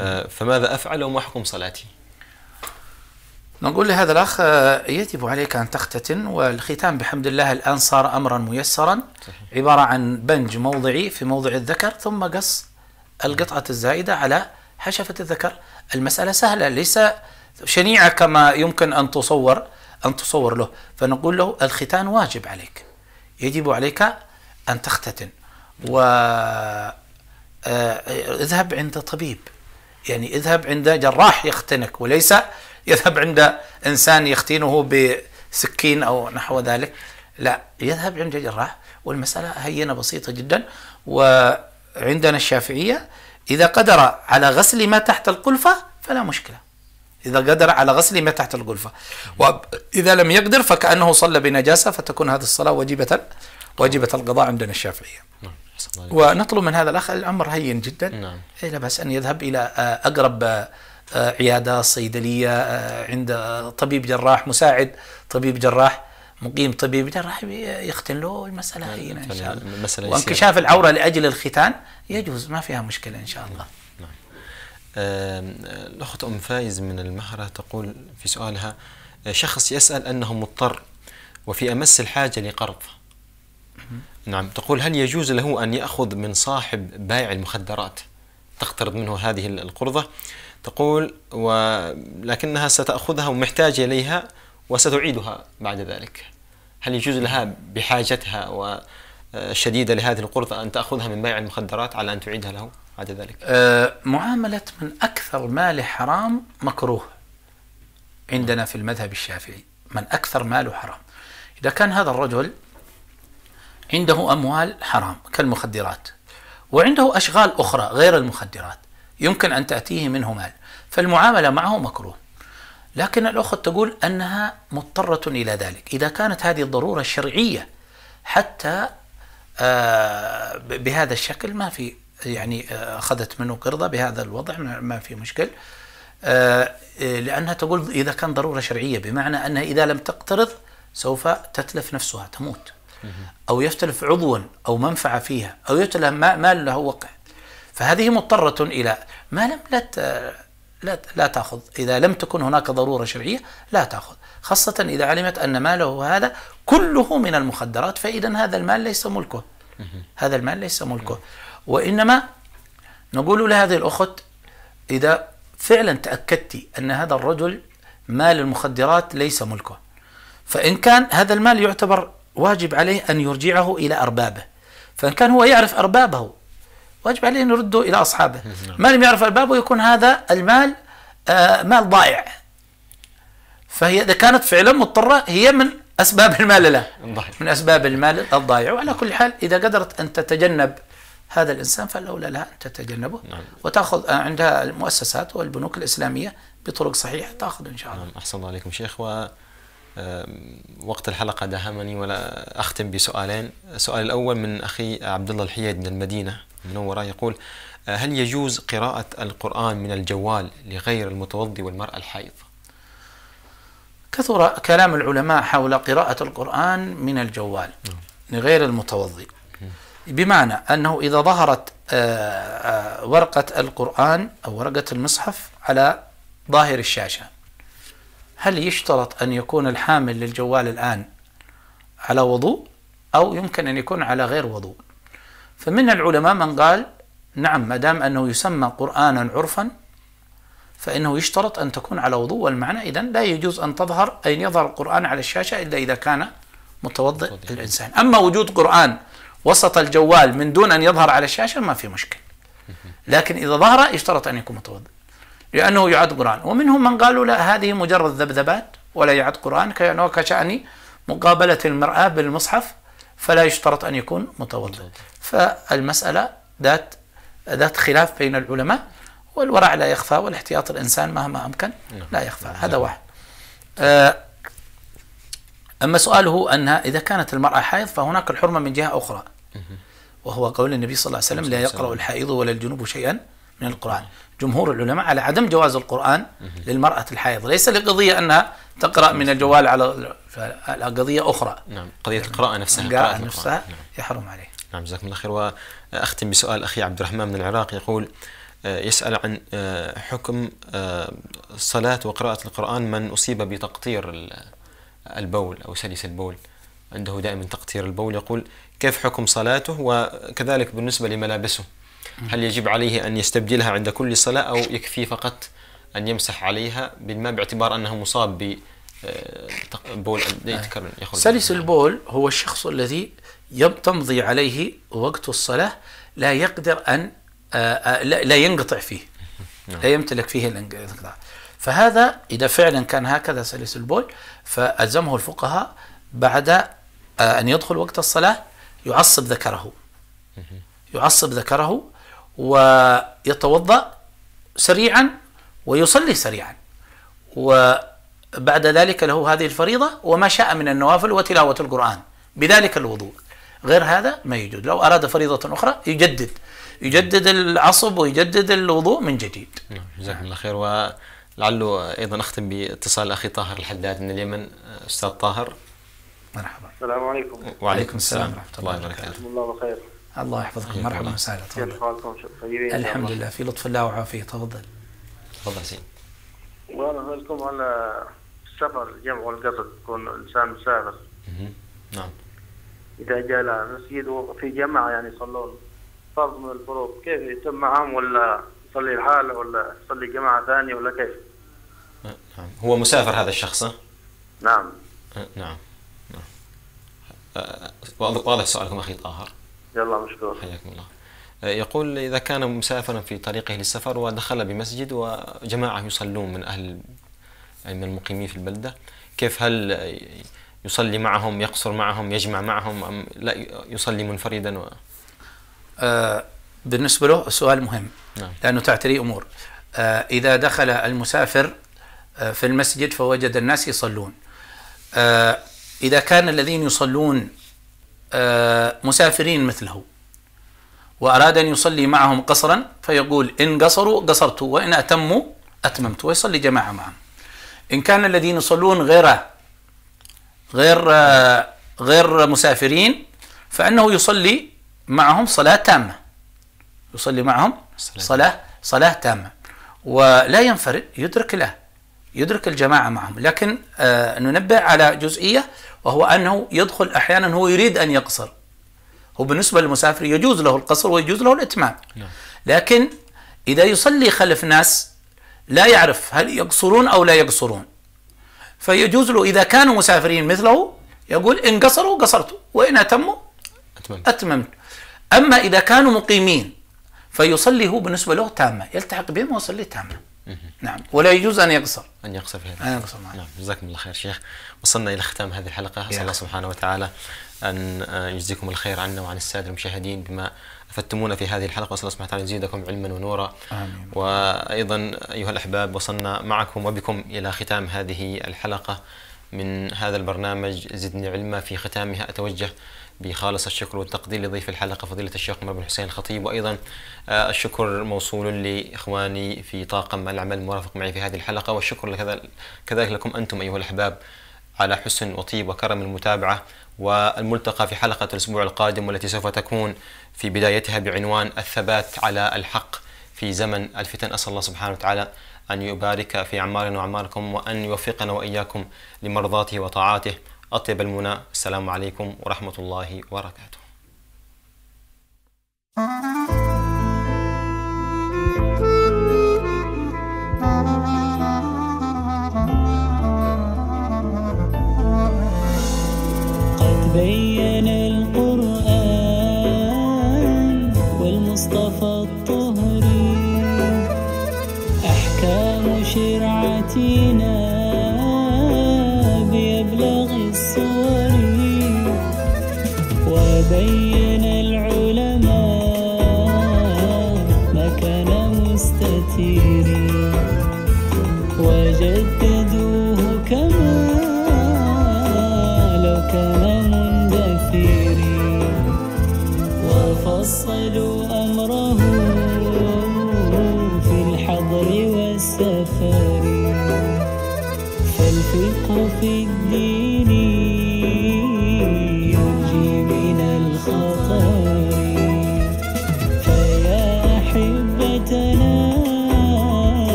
آه، فماذا أفعل وما حكم صلاتي نقول لهذا الأخ آه، يجب عليك أن تختتن والختام بحمد الله الآن صار أمرا ميسرا عبارة عن بنج موضعي في موضع الذكر ثم قص القطعة الزائدة على حشفة الذكر المسألة سهلة ليس شنيعة كما يمكن أن تصور أن تصور له فنقول له الختان واجب عليك يجب عليك أن تختتن و آه، اذهب عند طبيب يعني اذهب عند جراح يختنك وليس يذهب عند إنسان يختينه بسكين أو نحو ذلك لا يذهب عند جراح والمسألة هينة بسيطة جدا وعندنا الشافعية إذا قدر على غسل ما تحت القلفة فلا مشكلة إذا قدر على غسل ما تحت الجلفة وإذا لم يقدر فكأنه صلى بنجاسة فتكون هذه الصلاة واجبة واجبة القضاء عندنا الشافعية نعم، ونطلب من هذا الأخ الأمر هين جدا نعم. إيه، لا بأس أن يذهب إلى آه، أقرب آه، آه، عيادة صيدلية عند طبيب جراح مساعد طبيب جراح مقيم طبيب جراح يختن له المسألة هينة إن شاء الله يعني وانكشاف العورة لأجل الختان يجوز ما فيها مشكلة إن شاء الله الأخت أم فايز من المهرة تقول في سؤالها آه، شخص يسأل أنه مضطر وفي أمس الحاجة لقرض نعم تقول هل يجوز له أن يأخذ من صاحب بائع المخدرات تقترض منه هذه القرضة تقول ولكنها ستأخذها ومحتاجة إليها وستعيدها بعد ذلك هل يجوز لها بحاجتها و الشديده آه، لهذه القرض ان تاخذها من بيع المخدرات على ان تعيدها له بعد ذلك؟ آه، معامله من اكثر ماله حرام مكروه عندنا في المذهب الشافعي، من اكثر ماله حرام. اذا كان هذا الرجل عنده اموال حرام كالمخدرات وعنده اشغال اخرى غير المخدرات يمكن ان تاتيه منه مال، فالمعامله معه مكروه. لكن الاخت تقول انها مضطره الى ذلك، اذا كانت هذه الضروره الشرعيه حتى آه، بهذا الشكل ما في يعني آه، اخذت منه قرضه بهذا الوضع ما في مشكل آه، إيه، لانها تقول اذا كان ضروره شرعيه بمعنى انها اذا لم تقترض سوف تتلف نفسها تموت او يفتلف عضوا او منفعه فيها او يتلف مال له وقع فهذه مضطره الى ما لم لا لا لا تاخذ اذا لم تكن هناك ضروره شرعيه لا تاخذ خاصه اذا علمت ان ماله هذا كله من المخدرات فإذا هذا المال ليس ملكه هذا المال ليس ملكه وإنما نقول لهذه الأخت إذا فعلا تأكدت أن هذا الرجل مال المخدرات ليس ملكه فإن كان هذا المال يعتبر واجب عليه أن يرجعه إلى أربابه فإن كان هو يعرف أربابه واجب عليه أن يرده إلى أصحابه نعم. ما لم يعرف أربابه يكون هذا المال آه مال ضائع فهي إذا كانت فعلا مضطرة هي من أسباب المال له من أسباب المال الضائع وعلى كل حال إذا قدرت أن تتجنب هذا الإنسان فالأولى لها أن تتجنبه نعم. وتأخذ آه، عندها المؤسسات والبنوك الإسلامية بطرق صحيحة تأخذ إن شاء الله نعم أحسن الله عليكم شيخ و وقت الحلقة داهمني ولا أختم بسؤالين السؤال الأول من أخي عبد الله الحياد من المدينة المنورة يقول آه، هل يجوز قراءة القرآن من الجوال لغير المتوضي والمرأة الحائض؟ كثر كلام العلماء حول قراءة القرآن من الجوال نعم. لغير المتوضي بمعنى أنه إذا ظهرت آه، آه، ورقة القرآن أو ورقة المصحف على ظاهر الشاشة هل يشترط أن يكون الحامل للجوال الآن على وضوء أو يمكن أن يكون على غير وضوء فمن العلماء من قال نعم ما دام أنه يسمى قرآنا عرفا فإنه يشترط أن تكون على وضوء والمعنى إذا لا يجوز أن تظهر أن يظهر القرآن على الشاشة إلا إذا كان متوضئ الإنسان أما وجود قرآن وسط الجوال من دون أن يظهر على الشاشة ما في مشكل لكن إذا ظهر يشترط أن يكون متوضئ لأنه يعد قرآن ومنهم من قالوا لا هذه مجرد ذبذبات ولا يعد قرآن يعني كشأن مقابلة المرأة بالمصحف فلا يشترط أن يكون متوضئ فالمسألة ذات ذات خلاف بين العلماء والورع لا يخفى والاحتياط الإنسان مهما أمكن نعم. لا يخفى هذا نعم. واحد آه، أما سؤاله أنها إذا كانت المرأة حائض فهناك الحرمة من جهة أخرى وهو قول النبي صلى الله عليه وسلم لا يقرأ الحائض ولا الجنوب شيئا من القرآن نعم. جمهور العلماء على عدم جواز القرآن للمرأة الحائض ليس لقضية أنها تقرأ من الجوال على قضية أخرى نعم قضية القراءة نفسها القراءة نفسها يحرم عليه نعم جزاكم الله خير وأختم بسؤال أخي عبد الرحمن من العراق يقول آه، يسأل عن آه، حكم الصلاة آه، وقراءة القرآن من أصيب بتقطير البول أو سلس البول عنده دائما تقطير البول يقول كيف حكم صلاته وكذلك بالنسبة لملابسه هل يجب عليه أن يستبدلها عند كل صلاة أو يكفي فقط أن يمسح عليها بالماء باعتبار أنه مصاب ب بول يخرج سلس البول هو الشخص الذي تمضي عليه وقت الصلاة لا يقدر أن آه، آه، لا ينقطع فيه نعم. لا يمتلك فيه الانقطاع فهذا إذا فعلا كان هكذا سلس البول فألزمه الفقهاء بعد آه، أن يدخل وقت الصلاة يعصب ذكره يعصب ذكره ويتوضأ سريعا ويصلي سريعا وبعد ذلك له هذه الفريضة وما شاء من النوافل وتلاوة القرآن بذلك الوضوء غير هذا ما يوجد لو أراد فريضة أخرى يجدد يجدد العصب ويجدد الوضوء من جديد نعم، جزاكم الله خير ولعله ايضا اختم باتصال اخي طاهر الحداد من اليمن استاذ طاهر مرحبا السلام عليكم وعليكم السلام ورحمه الله وبركاته الله بخير الله يحفظكم مرحبا وسهلا تفضل الحمد لله في لطف الله وعافيه تفضل تفضل زين والله لكم على السفر الجمع والقصد يكون الانسان مسافر نعم اذا جاء مسجد وفي جماعه يعني يصلون فرض من الفروض كيف يتم معهم ولا يصلي لحاله ولا يصلي جماعه ثانيه ولا كيف؟ نعم هو مسافر هذا الشخص نعم. أه، نعم نعم نعم واضح سؤالكم اخي طاهر يلا مشكور حياكم الله أه، يقول إذا كان مسافرا في طريقه للسفر ودخل بمسجد وجماعة يصلون من أهل من المقيمين في البلدة كيف هل يصلي معهم يقصر معهم يجمع معهم أم لا يصلي منفردا و... آه، بالنسبه له السؤال مهم نعم. لانه تعتري امور آه، اذا دخل المسافر آه، في المسجد فوجد الناس يصلون اذا كان الذين يصلون مسافرين مثله واراد ان يصلي معهم قصرا فيقول ان قصروا قصرت وان اتموا اتممت ويصلي جماعه معهم ان كان الذين يصلون غير غير غير مسافرين فانه يصلي معهم صلاة تامة يصلي معهم صلاة صلاة, تامة ولا ينفرد يدرك له يدرك الجماعة معهم لكن آه، ننبه على جزئية وهو أنه يدخل أحيانا هو يريد أن يقصر هو بالنسبة للمسافر يجوز له القصر ويجوز له الإتمام نعم. لكن إذا يصلي خلف ناس لا يعرف هل يقصرون أو لا يقصرون فيجوز له إذا كانوا مسافرين مثله يقول إن قصروا قصرت وإن أتموا أتممت, أتممت. أما إذا كانوا مقيمين فيصلي هو بالنسبة له تامة يلتحق بهم ويصلي تامة نعم ولا يجوز أن يقصر أن يقصر في هذا أن يقصر نعم جزاكم الله خير شيخ وصلنا إلى ختام هذه الحلقة أسأل الله سبحانه وتعالى أن يجزيكم الخير عنا وعن السادة المشاهدين بما أفدتمونا في هذه الحلقة وأسأل الله سبحانه وتعالى يزيدكم علما ونورا آمين. وأيضا أيها الأحباب وصلنا معكم وبكم إلى ختام هذه الحلقة من هذا البرنامج زدني علما في ختامها أتوجه بخالص الشكر والتقدير لضيف الحلقة فضيلة الشيخ عمر بن حسين الخطيب وأيضا آه، الشكر موصول لإخواني في طاقم العمل المرافق معي في هذه الحلقة والشكر كذلك لكم أنتم أيها الأحباب على حسن وطيب وكرم المتابعة والملتقى في حلقة الأسبوع القادم والتي سوف تكون في بدايتها بعنوان الثبات على الحق في زمن الفتن أسأل الله سبحانه وتعالى أن يبارك في أعمارنا وأعماركم وأن يوفقنا وإياكم لمرضاته وطاعاته أطيب المنى السلام عليكم ورحمة الله وبركاته قد بين القرآن والمصطفى الطهري أحكام شرعتنا